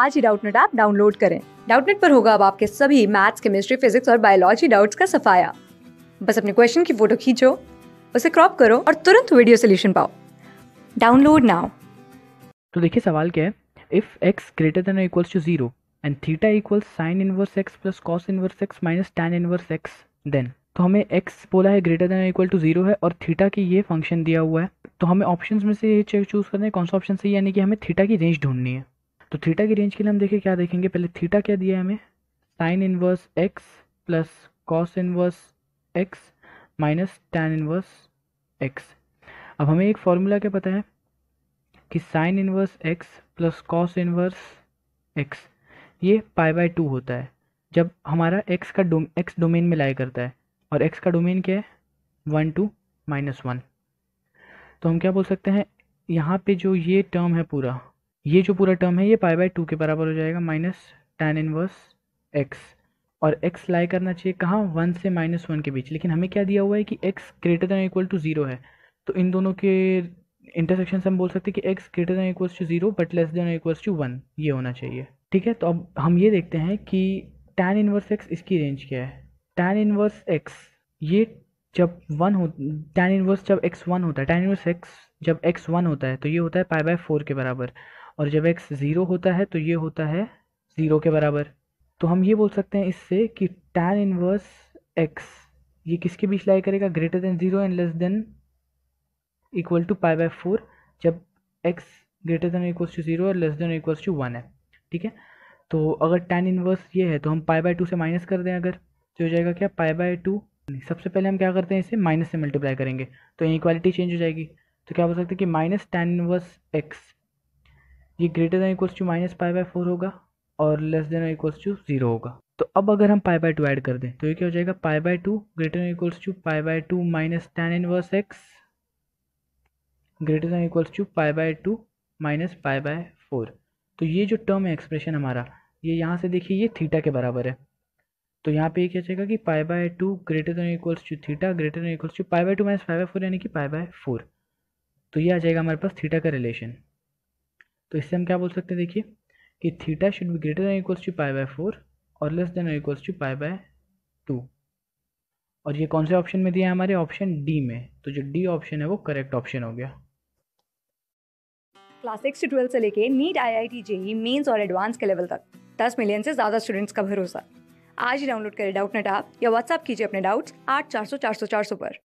आज ही Doubtnut app download करें डाउटनेट पर होगा अब आपके सभी मैथ्स केमिस्ट्री फिजिक्स और बायोलॉजी डाउट्स का सफाया बस अपने क्वेश्चन की फोटो खींचो उसे क्रॉप करो और तुरंत वीडियो सोल्यूशन पाओ डाउनलोड नाउ तो देखिए सवाल क्या है if x greater than equals to zero and theta equals sine inverse x plus cos inverse x minus tan inverse x then तो हमें एक्स बोला है greater than equal to zero है और थीटा की ये फंक्शन दिया हुआ है तो हमें ऑप्शन में से ये चूज़ करना है कौन सा ऑप्शन सही यानी कि हमें थीटा की रेंज ढूंढनी है तो थीटा की रेंज के लिए हम देखें क्या देखेंगे पहले थीटा क्या दिया है हमें sine inverse x plus cos inverse x minus tan inverse x अब हमें एक फॉर्मूला क्या पता है कि sine inverse x plus cos inverse x ये पाई बाय टू होता है जब हमारा एक्स का डोम एक्स डोमेन में लाया करता है और एक्स का डोमेन क्या है वन टू माइनस वन तो हम क्या बोल सकते हैं यहाँ पे जो ये टर्म है पूरा ये जो पूरा टर्म है ये पाई बाय टू के बराबर हो जाएगा माइनस टेन इनवर्स एक्स और एक्स लाई करना चाहिए कहाँ वन से माइनस वन के बीच लेकिन हमें क्या दिया हुआ है कि x greater than equal to zero है तो इन दोनों के इंटरसेक्शन से हम बोल सकते हैं कि x greater than equal to zero but less than equal to one ये होना चाहिए ठीक है तो अब हम ये देखते हैं कि टेन इनवर्स एक्स इसकी रेंज क्या है टेन इनवर्स एक्स ये जब वन हो टैन इनवर्स जब एक्स वन होता है टेन इनवर्स एक्स जब एक्स वन होता है तो ये होता है पाई बाय फोर के बराबर और जब एक्स ज़ीरो होता है तो ये होता है ज़ीरो के बराबर तो हम ये बोल सकते हैं इससे कि टैन इनवर्स एक्स ये किसके बीच लाई करेगा greater than zero and less than equal to pi by four जब x greater than equal to zero और less than equal to one है ठीक है तो अगर टैन इनवर्स ये है तो हम पाई बाय टू से माइनस कर दें अगर तो हो जाएगा क्या पाई बाय टू सबसे पहले हम क्या करते हैं इसे माइनस से मल्टीप्लाई करेंगे तो इक्वालिटी चेंज हो जाएगी तो क्या बोल सकते हैं कि माइनस टैन इनवर्स एक्स ये greater than equals to minus pi by four होगा और less than equals to zero होगा तो अब अगर हम पाई बाई टू ऐड कर दें तो ये क्या हो जाएगा pi by two greater than equals to pi by two minus tan inverse x greater than equals to pi by two minus pi by four तो ये जो टर्म है एक्सप्रेशन हमारा ये यहाँ से देखिए ये थीटा के बराबर है तो यहाँ पे ये क्या चाहिएगा कि pi by two greater than equals to theta greater than equals to pi by two minus pi by four यानी कि पाई बाय फोर तो ये आ जाएगा हमारे पास थीटा का रिलेशन तो इससे हम क्या बोल सकते हैं देखिए कि theta should be greater than equals to pi by four और less than equals to pi by two और ये कौन से ऑप्शन में दिया है हमारे ऑप्शन डी में तो जो डी ऑप्शन है वो करेक्ट ऑप्शन हो गया क्लास सिक्स से ट्वेल्थ से लेके NEET I I T JEE Mains और एडवांस के लेवल तक दस मिलियन से ज़्यादा स्टूडेंट्स का भरोसा आज ही डाउनलोड करें डाउट नेट आप या व्हाट्सअप कीजिए अपने डाउट्स आठ चार सौ चार सौ चार सौ पर